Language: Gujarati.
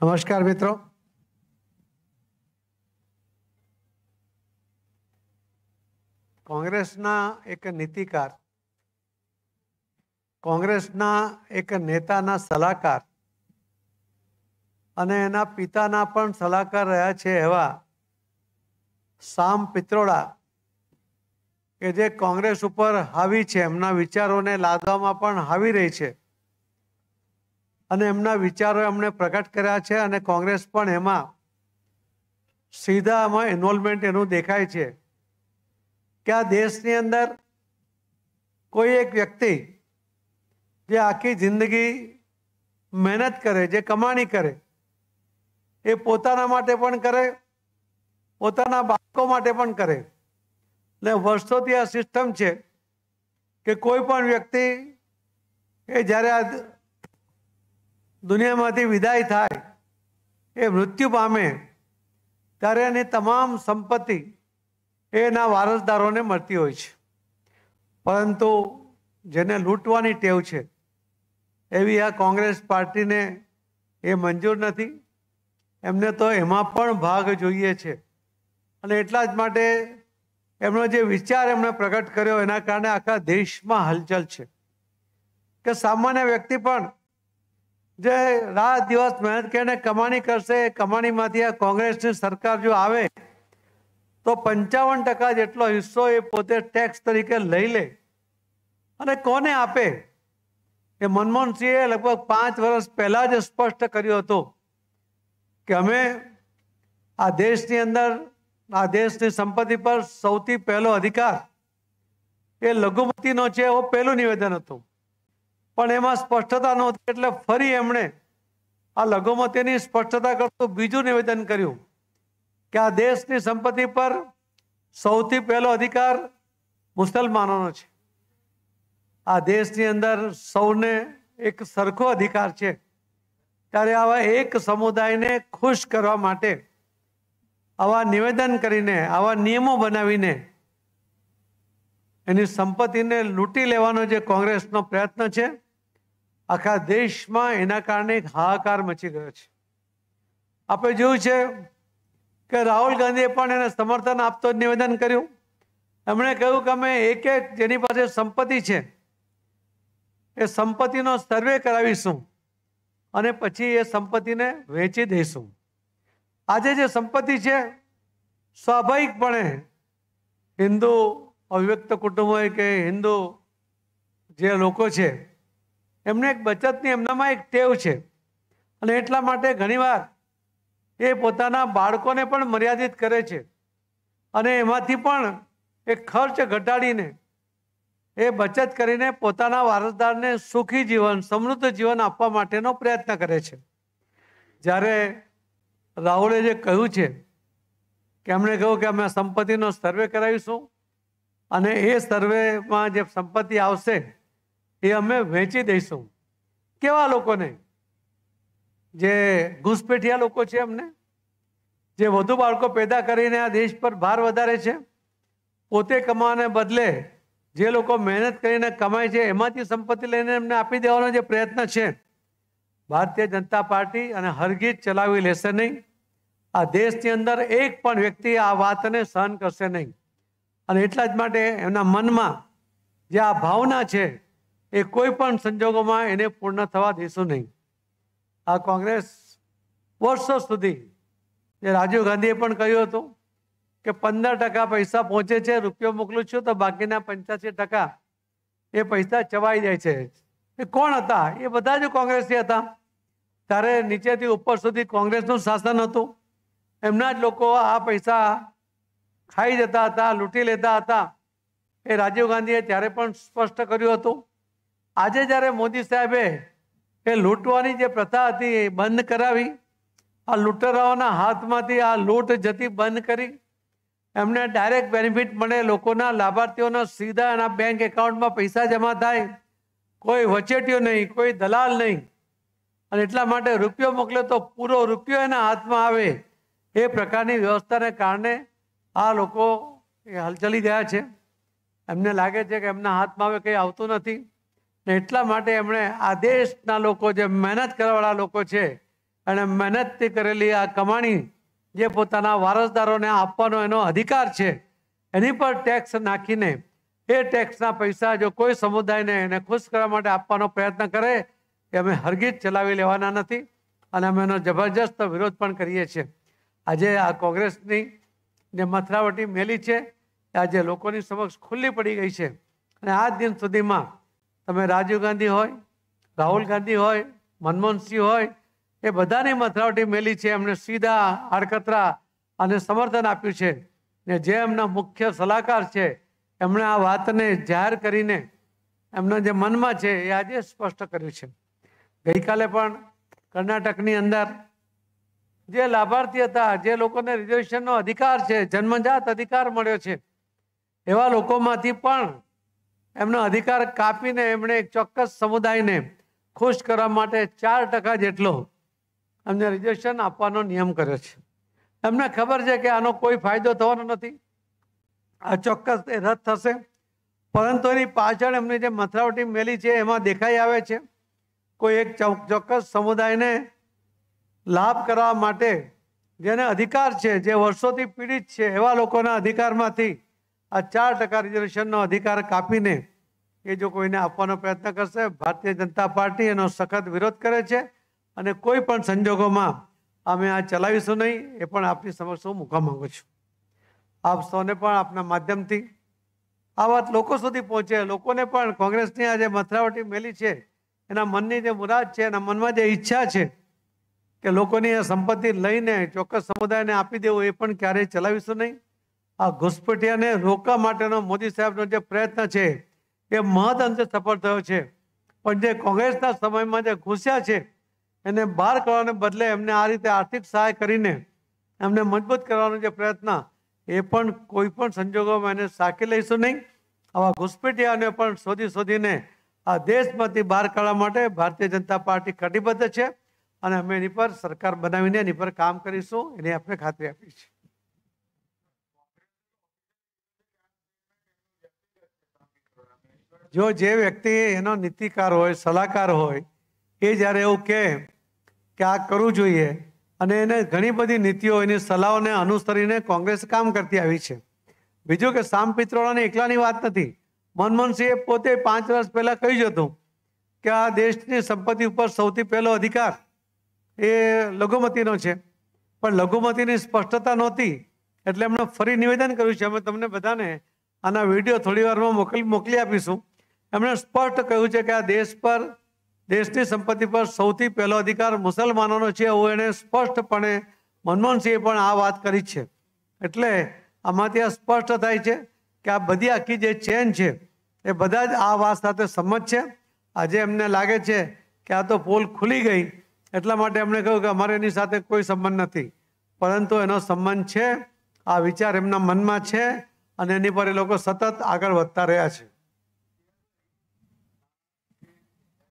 નમસ્કાર મિત્રો કોંગ્રેસના એક નીતિકાર કોંગ્રેસના એક નેતાના સલાહકાર અને એના પિતાના પણ સલાહકાર રહ્યા છે એવા સામ પિત્રોડા કે જે કોંગ્રેસ ઉપર હાવી છે એમના વિચારોને લાદવામાં પણ હાવી રહી છે અને એમના વિચારો એમણે પ્રગટ કર્યા છે અને કોંગ્રેસ પણ એમાં સીધા સીધામાં ઇન્વોલ્વમેન્ટ એનું દેખાય છે કે આ દેશની અંદર કોઈ એક વ્યક્તિ જે આખી જિંદગી મહેનત કરે જે કમાણી કરે એ પોતાના માટે પણ કરે પોતાના બાળકો માટે પણ કરે ને વર્ષોથી આ સિસ્ટમ છે કે કોઈ પણ વ્યક્તિ એ જ્યારે આ દુનિયામાંથી વિદાય થાય એ મૃત્યુ પામે ત્યારે એની તમામ સંપત્તિ એના વારસદારોને મળતી હોય છે પરંતુ જેને લૂંટવાની ટેવ છે એવી આ કોંગ્રેસ પાર્ટીને એ મંજૂર નથી એમને તો એમાં પણ ભાગ જોઈએ છે અને એટલા જ માટે એમનો જે વિચાર એમણે પ્રગટ કર્યો એના કારણે આખા દેશમાં હલચલ છે કે સામાન્ય વ્યક્તિ પણ જે રાત દિવસ મહેનત કરીને કમાણી કરશે કમાણીમાંથી આ કોંગ્રેસની સરકાર જો આવે તો પંચાવન ટકા જેટલો હિસ્સો એ પોતે ટેક્સ તરીકે લઈ લે અને કોને આપે એ મનમોહનસિંહે લગભગ પાંચ વર્ષ પહેલાં જ સ્પષ્ટ કર્યું હતું કે અમે આ દેશની અંદર આ દેશની સંપત્તિ પર સૌથી પહેલો અધિકાર એ લઘુમતીનો છે એવો પહેલું નિવેદન હતું પણ એમાં સ્પષ્ટતા નહોતી એટલે ફરી એમણે આ લઘુમાં તેની સ્પષ્ટતા કરતું બીજું નિવેદન કર્યું કે આ દેશની સંપત્તિ પર સૌથી પહેલો અધિકાર મુસલમાનોનો છે આ દેશની અંદર સૌને એક સરખો અધિકાર છે ત્યારે આવા એક સમુદાયને ખુશ કરવા માટે આવા નિવેદન કરીને આવા નિયમો બનાવીને એની સંપત્તિને લૂંટી લેવાનો જે કોંગ્રેસનો પ્રયત્ન છે આખા દેશમાં એના કારણે એક હાહાકાર મચી ગયો છે આપણે જોયું છે કે રાહુલ ગાંધીએ પણ એને સમર્થન આપતો જ નિવેદન કર્યું એમણે કહ્યું કે અમે એક એક જેની પાસે સંપત્તિ છે એ સંપત્તિનો સર્વે કરાવીશું અને પછી એ સંપત્તિને વેચી દઈશું આજે જે સંપત્તિ છે સ્વાભાવિકપણે હિન્દુ અવિવ્યક્ત કુટુંબ હોય કે હિન્દુ જે લોકો છે એમને એક બચતની એમનામાં એક ટેવ છે અને એટલા માટે ઘણીવાર એ પોતાના બાળકોને પણ મર્યાદિત કરે છે અને એમાંથી પણ એ ખર્ચ ઘટાડીને એ બચત કરીને પોતાના વારસદારને સુખી જીવન સમૃદ્ધ જીવન આપવા માટેનો પ્રયત્ન કરે છે જ્યારે રાહુલે જે કહ્યું છે કે એમણે કહ્યું કે અમે સંપત્તિનો સર્વે કરાવીશું અને એ સર્વેમાં જે સંપત્તિ આવશે એ અમે વેચી દઈશું કેવા લોકોને જે ઘૂસપેઠિયા લોકો છે એમને જે વધુ બાળકો પેદા કરીને આ દેશ પર ભાર વધારે છે પોતે કમાવાને બદલે જે લોકો મહેનત કરીને કમાય છે એમાંથી સંપત્તિ લઈને એમને આપી દેવાનો જે પ્રયત્ન છે ભારતીય જનતા પાર્ટી અને હરગીત ચલાવી લેશે નહીં આ દેશની અંદર એક પણ વ્યક્તિ આ વાતને સહન કરશે નહીં અને એટલા જ માટે એમના મનમાં જે આ ભાવના છે એ કોઈ પણ સંજોગોમાં એને પૂર્ણ થવા દઈશું નહીં આ કોંગ્રેસ વર્ષો સુધી જે રાજીવ ગાંધીએ પણ કહ્યું હતું કે પંદર ટકા પૈસા પહોંચે છે રૂપિયો મોકલું છું તો બાકીના પંચ્યાસી ટકા એ પૈસા ચવાઈ જાય છે એ કોણ હતા એ બધા જ કોંગ્રેસી હતા ત્યારે નીચેથી ઉપર સુધી કોંગ્રેસનું શાસન હતું એમના જ લોકો આ પૈસા ખાઈ જતા હતા લૂંટી લેતા હતા એ રાજીવ ગાંધીએ ત્યારે પણ સ્પષ્ટ કર્યું હતું આજે જ્યારે મોદી સાહેબે એ લૂંટવાની જે પ્રથા હતી એ બંધ કરાવી આ લૂંટરાઓના હાથમાંથી આ લૂંટ જતી બંધ કરી એમને ડાયરેક્ટ બેનિફિટ મળે લોકોના લાભાર્થીઓના સીધા એના બેંક એકાઉન્ટમાં પૈસા જમા થાય કોઈ વચેટીઓ નહીં કોઈ દલાલ નહીં અને એટલા માટે રૂપિયો મોકલે તો પૂરો રૂપિયો એના હાથમાં આવે એ પ્રકારની વ્યવસ્થાને કારણે આ લોકો એ હલચલી ગયા છે એમને લાગે છે કે એમના હાથમાં હવે કંઈ આવતું નથી એટલા માટે એમણે આ દેશના લોકો જે મહેનત કરવાવાળા લોકો છે અને મહેનતથી કરેલી આ કમાણી જે પોતાના વારસદારોને આપવાનો એનો અધિકાર છે એની પર ટેક્સ નાખીને એ ટેક્સના પૈસા જો કોઈ સમુદાયને એને ખુશ કરવા માટે આપવાનો પ્રયત્ન કરે એ અમે હરગીજ ચલાવી લેવાના નથી અને અમે એનો જબરજસ્ત વિરોધ પણ કરીએ છીએ આજે આ કોંગ્રેસની જે મથરાવટી મેલી છે આજે લોકોની સમક્ષ ખુલ્લી પડી ગઈ છે અને આ દિન સુધીમાં તમે રાજીવ ગાંધી હોય રાહુલ ગાંધી હોય મનમોહનસિંહ હોય એ બધાની મથરાવટી મેલી છે એમને સીધા આડકતરા અને સમર્થન આપ્યું છે ને જે એમના મુખ્ય સલાહકાર છે એમણે આ વાતને જાહેર કરીને એમના જે મનમાં છે એ આજે સ્પષ્ટ કર્યું છે ગઈકાલે પણ કર્ણાટકની અંદર જે લાભાર્થી હતા જે લોકોને રિઝર્વેશનનો અધિકાર છે જન્મજાત અધિકાર મળ્યો છે એવા લોકોમાંથી પણ એમનો અધિકાર કાપીને એમણે એક ચોક્કસ સમુદાયને ખુશ કરવા માટે ચાર ટકા જેટલો એમને રિઝર્વેશન આપવાનો નિયમ કર્યો છે એમને ખબર છે કે આનો કોઈ ફાયદો થવાનો નથી આ ચોક્કસ તે રદ થશે પરંતુ એની પાછળ એમની જે મથરાવટી મેલી છે એમાં દેખાઈ આવે છે કોઈ એક ચોક્કસ સમુદાયને લાભ કરવા માટે જેને અધિકાર છે જે વર્ષોથી પીડિત છે એવા લોકોના અધિકારમાંથી આ ચાર ટકા રિઝર્વેશનનો અધિકાર કાપીને એ જો કોઈને આપવાનો પ્રયત્ન કરશે ભારતીય જનતા પાર્ટી એનો સખત વિરોધ કરે છે અને કોઈ પણ સંજોગોમાં અમે આ ચલાવીશું નહીં એ પણ આપની સમક્ષ હું મૂકવા માંગુ છું આપ સૌને પણ આપના માધ્યમથી આ વાત લોકો સુધી પહોંચે લોકોને પણ કોંગ્રેસની આ જે મથરાવટી મેલી છે એના મનની જે મુરાદ છે એના મનમાં જે ઈચ્છા છે કે લોકોની આ સંપત્તિ લઈને ચોક્કસ સમુદાયને આપી દેવું એ પણ ક્યારેય ચલાવીશું નહીં આ ઘુસપેઠિયાને રોકવા માટેનો મોદી સાહેબનો જે પ્રયત્ન છે એ મહદ અંશે સફળ થયો છે પણ જે કોંગ્રેસના સમયમાં જે ઘૂસ્યા છે એને બહાર કરવાને બદલે એમને આ રીતે આર્થિક સહાય કરીને એમને મજબૂત કરવાનો જે પ્રયત્ન એ પણ કોઈ પણ સંજોગોમાં એને સાકી લઈશું નહીં આવા ઘુસપેઠિયાને પણ શોધી શોધીને આ દેશમાંથી બહાર કાઢવા માટે ભારતીય જનતા પાર્ટી કટિબદ્ધ છે અને અમે એની પર સરકાર બનાવીને એની પર કામ કરીશું એની આપણે ખાતરી આપી છે જો જે વ્યક્તિ એનો નીતિકાર હોય સલાહકાર હોય એ જ્યારે એવું કહે કે આ કરવું જોઈએ અને એને ઘણી બધી નીતિઓ એની સલાહોને અનુસરીને કોંગ્રેસ કામ કરતી આવી છે બીજું કે સામ પિત્રોળાની એકલાની વાત નથી મનમોહનસિંહે પોતે પાંચ વર્ષ પહેલાં કહ્યું હતું કે આ દેશની સંપત્તિ ઉપર સૌથી પહેલો અધિકાર એ લઘુમતીનો છે પણ લઘુમતીની સ્પષ્ટતા નહોતી એટલે એમણે ફરી નિવેદન કર્યું છે અમે તમને બધાને આના વિડીયો થોડી વારમાં મોકલી મોકલી આપીશું એમણે સ્પષ્ટ કહ્યું છે કે આ દેશ પર દેશની સંપત્તિ પર સૌથી પહેલો અધિકાર મુસલમાનોનો છે એવું એણે સ્પષ્ટપણે મનમોહનસિંહે પણ આ વાત કરી છે એટલે આમાંથી આ સ્પષ્ટ થાય છે કે આ બધી આખી જે ચેન છે એ બધા જ આ વાત સાથે સંમત છે આજે એમને લાગે છે કે આ તો પોલ ખુલી ગઈ એટલા માટે એમણે કહ્યું કે અમારે એની સાથે કોઈ સંબંધ નથી પરંતુ એનો સંબંધ છે આ વિચાર એમના મનમાં છે અને એની પર એ લોકો સતત આગળ વધતા રહ્યા છે